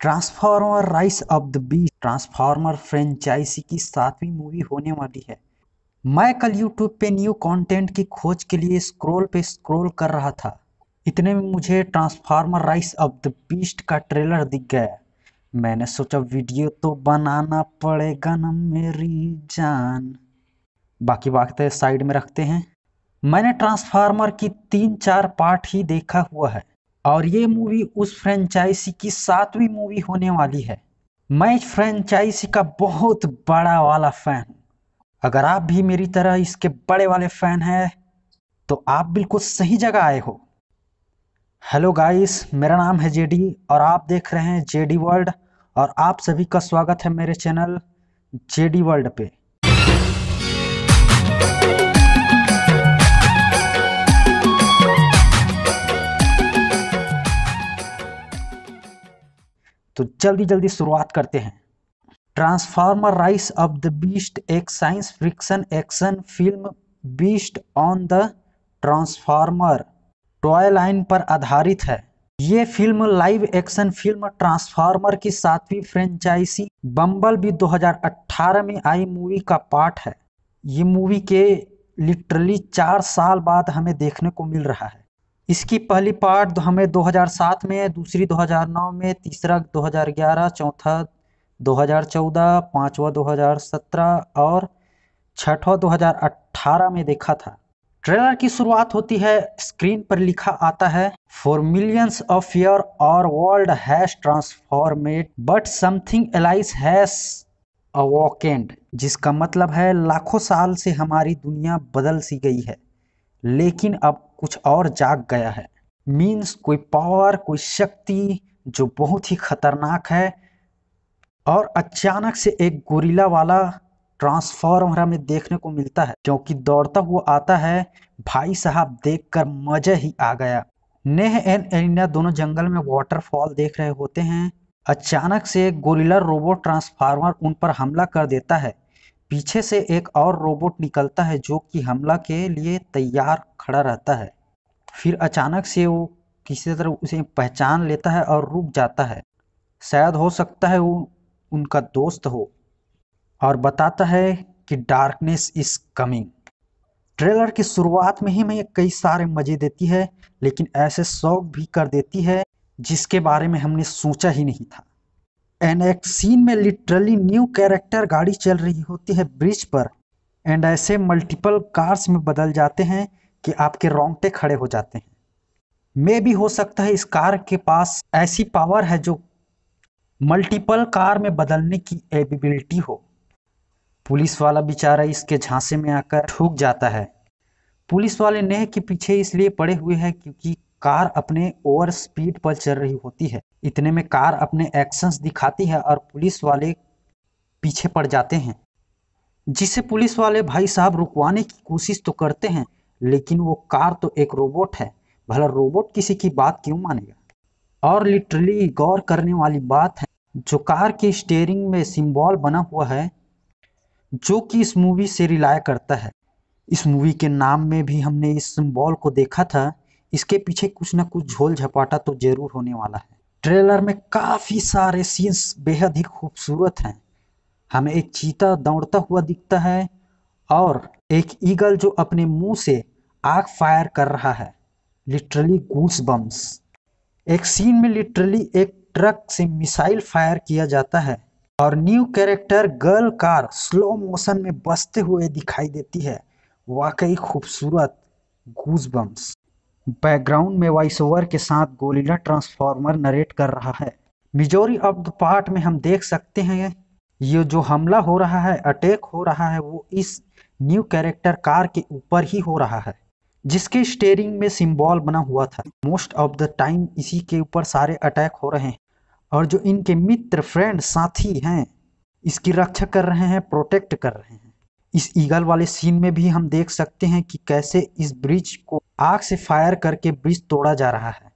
transformer Rise of the Beast Transformer franchise की सातवीं movie होने वाली है मैं कल यूट्यूब पे न्यू कंटेंट की खोज के लिए स्क्रॉल पे स्क्रॉल कर रहा था इतने में मुझे Transformer Rise of the Beast का ट्रेलर दिख गया मैंने सोचा वीडियो तो बनाना पड़ेगा ना मेरी जान बाकी बातें साइड में रखते हैं मैंने ट्रांसफार्मर की तीन चार पार्ट ही देखा हुआ है और ये मूवी उस फ्रेंचाइजी की सातवीं मूवी होने वाली है मैं इस फ्रेंचाइजी का बहुत बड़ा वाला फ़ैन हूँ अगर आप भी मेरी तरह इसके बड़े वाले फ़ैन हैं तो आप बिल्कुल सही जगह आए हो हेलो गाइस मेरा नाम है जेडी और आप देख रहे हैं जेडी वर्ल्ड और आप सभी का स्वागत है मेरे चैनल जेडी वर्ल्ड पे तो जल्दी जल्दी शुरुआत करते हैं Transformer Rise of the Beast एक science fiction action film beast on the Transformer toy line पर आधारित है ये film live action film Transformer की सातवीं फ्रेंचाइजी बम्बल भी 2018 में आई मूवी का पार्ट है ये मूवी के लिटरली चार साल बाद हमें देखने को मिल रहा है इसकी पहली पार्ट तो हमें 2007 में दूसरी 2009 में तीसरा 2011 चौथा 2014 पांचवा 2017 और छठवा 2018 में देखा था ट्रेलर की शुरुआत होती है स्क्रीन पर लिखा आता है फॉर मिलियंस ऑफ ईयर और world has transformed but something else has awakened जिसका मतलब है लाखों साल से हमारी दुनिया बदल सी गई है लेकिन अब कुछ और जाग गया है मीन्स कोई पावर कोई शक्ति जो बहुत ही खतरनाक है और अचानक से एक गोरीला वाला ट्रांसफॉर्मर हमें देखने को मिलता है क्योंकि दौड़ता हुआ आता है भाई साहब देखकर मजा ही आ गया नेह एंड एलिना दोनों जंगल में वाटरफॉल देख रहे होते हैं अचानक से एक गोरिला रोबोट ट्रांसफार्मर उन पर हमला कर देता है पीछे से एक और रोबोट निकलता है जो कि हमला के लिए तैयार खड़ा रहता है फिर अचानक से वो किसी तरह उसे पहचान लेता है और रुक जाता है शायद हो सकता है वो उनका दोस्त हो और बताता है कि डार्कनेस इज़ कमिंग ट्रेलर की शुरुआत में ही मैं कई सारे मज़े देती है लेकिन ऐसे शौक भी कर देती है जिसके बारे में हमने सोचा ही नहीं था एंड एक सीन में लिटरली न्यू कैरेक्टर गाड़ी चल रही होती है ब्रिज पर एंड ऐसे मल्टीपल कार्स में बदल जाते हैं कि आपके रोंगटे खड़े हो जाते हैं मे भी हो सकता है इस कार के पास ऐसी पावर है जो मल्टीपल कार में बदलने की एबिलिटी हो पुलिस वाला बेचारा इसके झांसे में आकर ठूक जाता है पुलिस वाले नेह के पीछे इसलिए पड़े हुए हैं क्योंकि कार अपने ओवर स्पीड पर चल रही होती है इतने में कार अपने एक्शंस दिखाती है और पुलिस वाले पीछे पड़ जाते हैं जिसे पुलिस वाले भाई साहब रुकवाने की कोशिश तो करते हैं लेकिन वो कार तो एक रोबोट है भला रोबोट किसी की बात क्यों मानेगा और लिटरली गौर करने वाली बात है जो कार की स्टेयरिंग में सिंबल बना हुआ है जो कि इस मूवी से रिलाय करता है इस मूवी के नाम में भी हमने इस सिंबल को देखा था इसके पीछे कुछ ना कुछ झोल झपाटा तो जरूर होने वाला है ट्रेलर में काफ़ी सारे सीन्स बेहद ही खूबसूरत हैं हमें एक चीता दौड़ता हुआ दिखता है और एक ईगल जो अपने मुंह से आग फायर कर रहा है लिटरली गूस बम्स एक सीन में लिटरली एक ट्रक से मिसाइल फायर किया जाता है और new character girl car slow motion में बसते हुए दिखाई देती है वाकई खूबसूरत गूस बम्स बैकग्राउंड में वॉइस ओवर के साथ गोलीला ट्रांसफार्मर नरेट कर रहा है मिजोरी ऑफ द पार्ट में हम देख सकते हैं ये जो हमला हो रहा है अटैक हो रहा है वो इस न्यू कैरेक्टर कार के ऊपर ही हो रहा है जिसके स्टेयरिंग में सिंबल बना हुआ था मोस्ट ऑफ द टाइम इसी के ऊपर सारे अटैक हो रहे हैं और जो इनके मित्र फ्रेंड साथी हैं इसकी रक्षा कर रहे हैं प्रोटेक्ट कर रहे हैं इस ईगल वाले सीन में भी हम देख सकते हैं कि कैसे इस ब्रिज को आग से फायर करके ब्रिज तोड़ा जा रहा है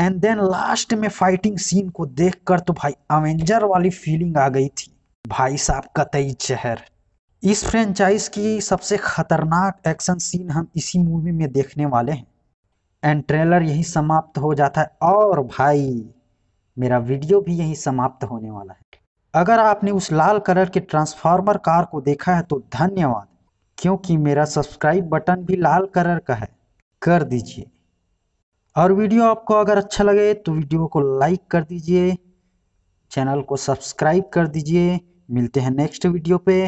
एंड देन लास्ट में फाइटिंग सीन को देखकर तो भाई अवेंजर वाली फीलिंग आ गई थी भाई साहब कतई चहर इस फ्रेंचाइज की सबसे खतरनाक एक्शन सीन हम इसी मूवी में देखने वाले हैं एंड ट्रेलर यही समाप्त हो जाता है और भाई मेरा वीडियो भी यही समाप्त होने वाला है अगर आपने उस लाल कलर के ट्रांसफार्मर कार को देखा है तो धन्यवाद क्योंकि मेरा सब्सक्राइब बटन भी लाल कलर का है कर दीजिए और वीडियो आपको अगर अच्छा लगे तो वीडियो को लाइक कर दीजिए चैनल को सब्सक्राइब कर दीजिए मिलते हैं नेक्स्ट वीडियो पे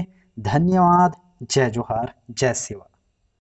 धन्यवाद जय जोहार जय सेवा